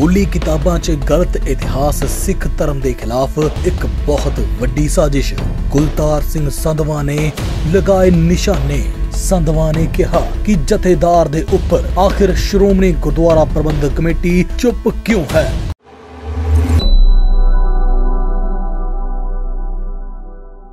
ਸਕੂਲੀ ਕਿਤਾਬਾਂ 'ਚ ਗਲਤ ਇਤਿਹਾਸ ਸਿੱਖ ਧਰਮ ਦੇ ਖਿਲਾਫ ਇੱਕ ਬਹੁਤ ਵੱਡੀ ਸਾਜ਼ਿਸ਼ ਗੁਲਤਾਰ ਸਿੰਘ ਸੰਧਵਾ ਨੇ ਲਗਾਏ ਨਿਸ਼ਾਨੇ ਸੰਧਵਾ ਨੇ ਕਿਹਾ ਕਿ ਜਥੇਦਾਰ ਦੇ ਉੱਪਰ ਆਖਿਰ ਸ਼੍ਰੋਮਣੀ ਗੁਰਦੁਆਰਾ ਪ੍ਰਬੰਧਕ ਕਮੇਟੀ ਚੁੱਪ ਕਿਉਂ ਹੈ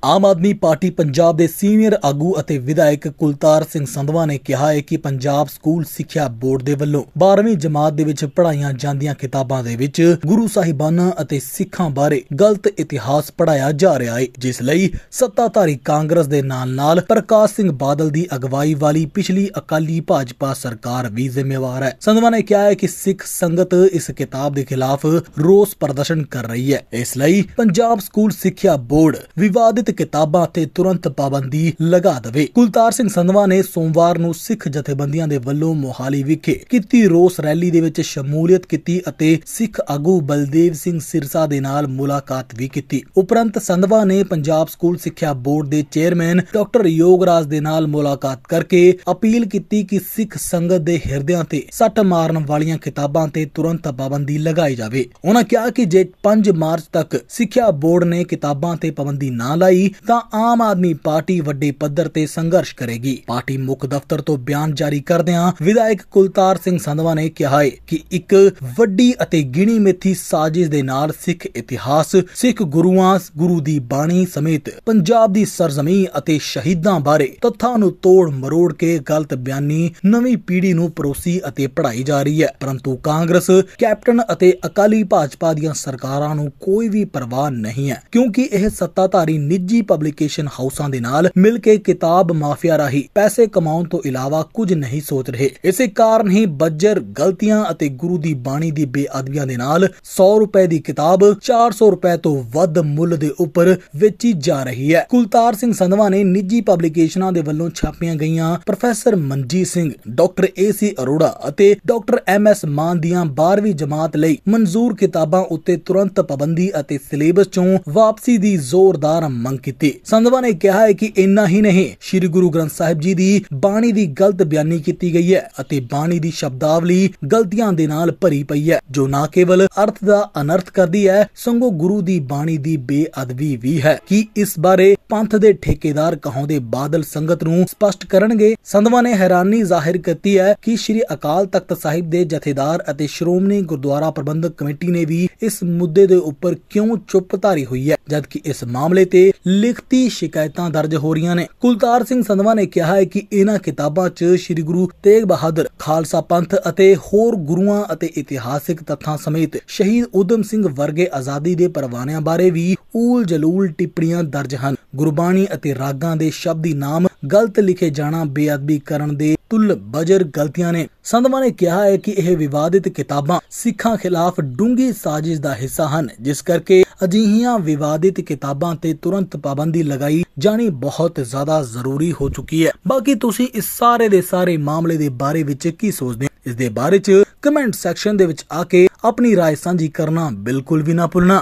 ਆਮ ਆਦਮੀ ਪਾਰਟੀ ਪੰਜਾਬ ਦੇ ਸੀਨੀਅਰ ਆਗੂ ਅਤੇ ਵਿਧਾਇਕ ਕੁਲਤਾਰ ਸਿੰਘ ਸੰਧਵਾ ਨੇ ਕਿਹਾ ਹੈ ਕਿ ਪੰਜਾਬ ਸਕੂਲ ਸਿੱਖਿਆ ਬੋਰਡ ਦੇ ਵੱਲੋਂ 12ਵੀਂ ਜਮਾਤ ਦੇ ਵਿੱਚ ਪੜ੍ਹਾਈਆਂ ਜਾਂਦੀਆਂ ਕਿਤਾਬਾਂ ਦੇ ਵਿੱਚ ਗੁਰੂ ਸਾਹਿਬਾਨਾਂ ਅਤੇ ਸਿੱਖਾਂ ਬਾਰੇ ਗਲਤ ਇਤਿਹਾਸ ਪੜਾਇਆ ਜਾ ਰਿਹਾ ਹੈ ਜਿਸ ਲਈ ਸੱਤਾਧਾਰੀ ਕਾਂਗਰਸ ਦੇ ਨਾਲ-ਨਾਲ ਪ੍ਰਕਾਸ਼ ਸਿੰਘ ਬਾਦਲ ਦੀ ਅਗਵਾਈ ਵਾਲੀ ਪਿਛਲੀ ਅਕਾਲੀ ਭਾਜਪਾ ਸਰਕਾਰ ਵੀ ਜ਼ਿੰਮੇਵਾਰ ਹੈ ਸੰਧਵਾ ਨੇ ਕਿਹਾ ਹੈ ਕਿ ਸਿੱਖ ਸੰਗਤ ਇਸ ਕਿਤਾਬ ਦੇ ਖਿਲਾਫ ਰੋਸ ਪ੍ਰਦਰਸ਼ਨ ਕਰ ਰਹੀ ਹੈ ਇਸ ਲਈ ਪੰਜਾਬ ਸਕੂਲ ਸਿੱਖਿਆ ਬੋਰਡ ਵਿਵਾਦਿਤ ਕਿਤਾਬਾਂ ਤੇ ਤੁਰੰਤ ਪਾਬੰਦੀ ਲਗਾ ਦੇਵੇ ਕੁਲਤਾਰ ਸਿੰਘ ਸੰਧਵਾ ਨੇ ਸੋਮਵਾਰ ਨੂੰ ਸਿੱਖ ਜਥੇਬੰਦੀਆਂ ਦੇ ਵੱਲੋਂ ਮੋਹਾਲੀ ਵਿਖੇ ਕੀਤੀ ਰੋਸ ਰੈਲੀ ਦੇ ਵਿੱਚ ਸ਼ਮੂਲੀਅਤ ਕੀਤੀ ਅਤੇ ਸਿੱਖ ਆਗੂ ਬਲਦੇਵ ਸਿੰਘ ਸਿਰਸਾ ਦੇ ਨਾਲ ਮੁਲਾਕਾਤ ਵੀ ਕੀਤੀ ਉਪਰੰਤ ਸੰਧਵਾ ਨੇ ਪੰਜਾਬ ਸਕੂਲ ਸਿੱਖਿਆ ਬੋਰਡ ਦੇ ਚੇਅਰਮੈਨ ਡਾਕਟਰ ਯੋਗਰਾਜ ਦੇ ਨਾਲ ਮੁਲਾਕਾਤ ਕਰਕੇ ਅਪੀਲ ਕੀਤੀ ਕਿ ਸਿੱਖ ਸੰਗਤ ਦੇ ਹਿਰਦਿਆਂ ਤੇ ਸੱਟ ਮਾਰਨ ਵਾਲੀਆਂ ਕਿਤਾਬਾਂ ਤੇ ਤੁਰੰਤ ਪਾਬੰਦੀ ਲਗਾਈ ਜਾਵੇ ਉਹਨਾਂ ਕਿਹਾ ਕਿ ਜੇ 5 ਮਾਰਚ ਤੱਕ ਸਿੱਖਿਆ ਬੋਰਡ ਨੇ ਕਿਤਾਬਾਂ ਤੇ ਪਾਬੰਦੀ ਨਾ ਲਾਈ ਲਈ ਤਾਂ ਆਮ ਆਦਮੀ ਪਾਰਟੀ ਵੱਡੇ ਪੱਧਰ ਤੇ ਸੰਘਰਸ਼ ਕਰੇਗੀ ਪਾਰਟੀ ਮੁੱਖ ਦਫ਼ਤਰ ਤੋਂ ਬਿਆਨ ਜਾਰੀ ਕਰਦਿਆਂ ਵਿਧਾਇਕ ਕੁਲਤਾਰ ਸਿੰਘ ਸੰਧਵਾ ਨੇ ਕਿਹਾ ਹੈ ਕਿ ਇੱਕ ਵੱਡੀ ਅਤੇ ਗਿਣੀ ਮਿੱਥੀ ਸਾਜ਼ਿਸ਼ ਦੇ ਨਾਲ ਸਿੱਖ ਇਤਿਹਾਸ ਸਿੱਖ ਗੁਰੂਆਂ ਗੁਰੂ ਦੀ ਬਾਣੀ ਸਮੇਤ ਪੰਜਾਬ ਦੀ ਸਰਜ਼ਮੀ ਅਤੇ ਸ਼ਹੀਦਾਂ ਬਾਰੇ ਤੱਥਾਂ ਨੂੰ ਤੋੜ ਮਰੋੜ ਕੇ ਗਲਤ ਬਿਆਨੀ ਨਵੀਂ ਪੀੜ੍ਹੀ ਨੂੰ ਪਰੋਸੀ ਅਤੇ ਪੜਾਈ ਜਾ ਰਹੀ ਹੈ ਪਰੰਤੂ ਕਾਂਗਰਸ ਕੈਪਟਨ ਅਤੇ ਅਕਾਲੀ ਭਾਜਪਾ ਦੀਆਂ ਸਰਕਾਰਾਂ ਨੂੰ ਕੋਈ ਵੀ ਪਰਵਾਹ ਨਹੀਂ ਹੈ ਕਿਉਂਕਿ ਇਹ ਸੱਤਾਧਾਰੀ ਨਿੱਜੀ ਨਿੱਜੀ ਪਬਲਿਕੇਸ਼ਨ ਹਾਊਸਾਂ ਦੇ ਨਾਲ ਮਿਲ ਕੇ ਕਿਤਾਬ ਮਾਫੀਆ ਰਾਹੀ ਪੈਸੇ ਕਮਾਉਣ ਤੋਂ ਇਲਾਵਾ ਕੁਝ ਨਹੀਂ ਸੋਚ ਰਹੇ ਇਸੇ ਕਾਰਨ ਹੀ ਬੱਜਰ ਗਲਤੀਆਂ ਅਤੇ ਗੁਰੂ ਦੀ ਬਾਣੀ ਦੀ ਬੇਅਦਬੀਆਂ ਦੇ ਨਾਲ 100 ਰੁਪਏ ਦੀ ਕਿਤਾਬ 400 ਰੁਪਏ ਤੋਂ ਵੱਧ ਮੁੱਲ ਦੇ ਉੱਪਰ ਵੇਚੀ ਜਾ ਰਹੀ ਹੈ ਕੁਲਤਾਰ ਸਿੰਘ ਸੰਧਵਾ ਨੇ ਨਿੱਜੀ ਪਬਲਿਕੇਸ਼ਨਾਂ ਦੇ ਵੱਲੋਂ ਛਾਪੀਆਂ ਗਈਆਂ professor Manjit Singh doctor A C Arora ਅਤੇ ਡਾਕਟਰ ਐਮਐਸ ਮਾਨ ਦੀਆਂ 12ਵੀਂ ਜਮਾਤ ਲਈ ਮਨਜ਼ੂਰ ਕਿਤਾਬਾਂ ਉੱਤੇ ਤੁਰੰਤ ਪਾਬੰਦੀ ਅਤੇ ਸਿਲੇਬਸ ਚੋਂ ਵਾਪਸੀ ਦੀ ਜ਼ੋਰਦਾਰ ਮੰਗ ਮੰਗ ਕੀਤੀ ਸੰਧਵਾ ਨੇ ਕਿਹਾ ਹੈ ਕਿ ਇੰਨਾ ਹੀ ਨਹੀਂ ਸ੍ਰੀ ਗੁਰੂ ਗ੍ਰੰਥ ਸਾਹਿਬ ਜੀ ਦੀ ਬਾਣੀ ਦੀ ਗਲਤ ਬਿਆਨੀ ਕੀਤੀ ਗਈ ਹੈ ਅਤੇ ਬਾਣੀ ਦੀ ਸ਼ਬਦਾਵਲੀ ਗਲਤੀਆਂ ਦੇ ਨਾਲ ਭਰੀ ਪਈ ਹੈ ਜੋ ਨਾ ਕੇਵਲ ਅਰਥ ਦਾ ਅਨਰਥ ਕਰਦੀ ਹੈ ਸੰਗੋ ਗੁਰੂ ਦੀ ਬਾਣੀ ਦੀ ਬੇਅਦਬੀ ਵੀ ਹੈ ਕਿ ਇਸ ਬਾਰੇ ਪੰਥ ਦੇ ਠੇਕੇਦਾਰ ਕਹਾਉਂਦੇ ਬਾਦਲ ਸੰਗਤ ਨੂੰ ਸਪਸ਼ਟ ਕਰਨਗੇ ਸੰਧਵਾ ਨੇ ਹੈਰਾਨੀ ਜ਼ਾਹਿਰ ਕੀਤੀ ਹੈ ਕਿ ਸ੍ਰੀ ਅਕਾਲ ਤਖਤ ਸਾਹਿਬ ਦੇ ਜਥੇਦਾਰ ਅਤੇ ਸ਼੍ਰੋਮਣੀ ਗੁਰਦੁਆਰਾ ਪ੍ਰਬੰਧਕ ਕਮੇਟੀ ਨੇ ਵੀ ਇਸ ਮੁੱਦੇ ਦੇ ਉੱਪਰ ਕਿਉਂ ਚੁੱਪ ਧਾਰੀ ਹੋਈ ਹੈ ਜਦਕਿ ਇਸ ਮਾਮਲੇ ਤੇ ਲਿਖਤੀ ਸ਼ਿਕਾਇਤਾਂ ਦਰਜ ਹੋ ਰਹੀਆਂ ਨੇ ਕੁਲਤਾਰ ਸਿੰਘ ਸੰਧਵਾ ਨੇ ਕਿਹਾ ਹੈ ਕਿ ਇਹਨਾਂ ਕਿਤਾਬਾਂ 'ਚ ਸ੍ਰੀ ਗੁਰੂ ਤੇਗ ਬਹਾਦਰ ਖਾਲਸਾ ਪੰਥ ਅਤੇ ਹੋਰ ਗੁਰੂਆਂ ਅਤੇ ਇਤਿਹਾਸਿਕ ਤੱਥਾਂ ਸਮੇਤ ਸ਼ਹੀਦ ਉਦਮ ਸਿੰਘ ਵਰਗੇ ਆਜ਼ਾਦੀ ਦੇ ਪਰਵਾਨਿਆਂ ਬਾਰੇ ਵੀ ਊਲ ਜਲੂਲ ਟਿੱਪਣੀਆਂ ਦਰਜ ਹਨ ਗੁਰਬਾਣੀ ਅਤੇ ਰਾਗਾਂ ਦੇ ਸ਼ਬਦੀ ਨਾਮ ਗਲਤ ਲਿਖੇ ਜਾਣਾ ਬੇਅਦਬੀ ਕਰਨ ਦੇ ਤੁਲ ਬਜਰ ਗਲਤੀਆਂ ਨੇ ਸੰਧਵਾ ਨੇ ਕਿਹਾ ਹੈ ਕਿ ਇਹ ਵਿਵਾਦਿਤ ਕਿਤਾਬਾਂ ਸਿੱਖਾਂ ਖਿਲਾਫ ਡੂੰਗੀ ਸਾਜ਼ਿਸ਼ ਦਾ ਹਿੱਸਾ ਹਨ ਜਿਸ ਕਰਕੇ ਅਜਿਹੀਆਂ ਵਿਵਾਦਿਤ ਕਿਤਾਬਾਂ ਤੇ ਤੁਰੰਤ ਪਾਬੰਦੀ ਲਗਾਈ ਜਾਣੀ ਬਹੁਤ ਜ਼ਿਆਦਾ ਜ਼ਰੂਰੀ ਹੋ ਚੁੱਕੀ ਹੈ ਬਾਕੀ ਤੁਸੀਂ ਇਸ ਸਾਰੇ ਦੇ ਸਾਰੇ ਮਾਮਲੇ ਦੇ ਬਾਰੇ ਵਿੱਚ ਕੀ ਸੋਚਦੇ ਹੋ ਇਸ ਦੇ ਬਾਰੇ ਵਿੱਚ ਕਮੈਂਟ ਸੈਕਸ਼ਨ ਦੇ ਵਿੱਚ ਆ ਕੇ ਆਪਣੀ رائے ਸਾਂਝੀ ਕਰਨਾ ਬਿਲਕੁਲ ਵੀ ਨਾ ਭੁੱਲਣਾ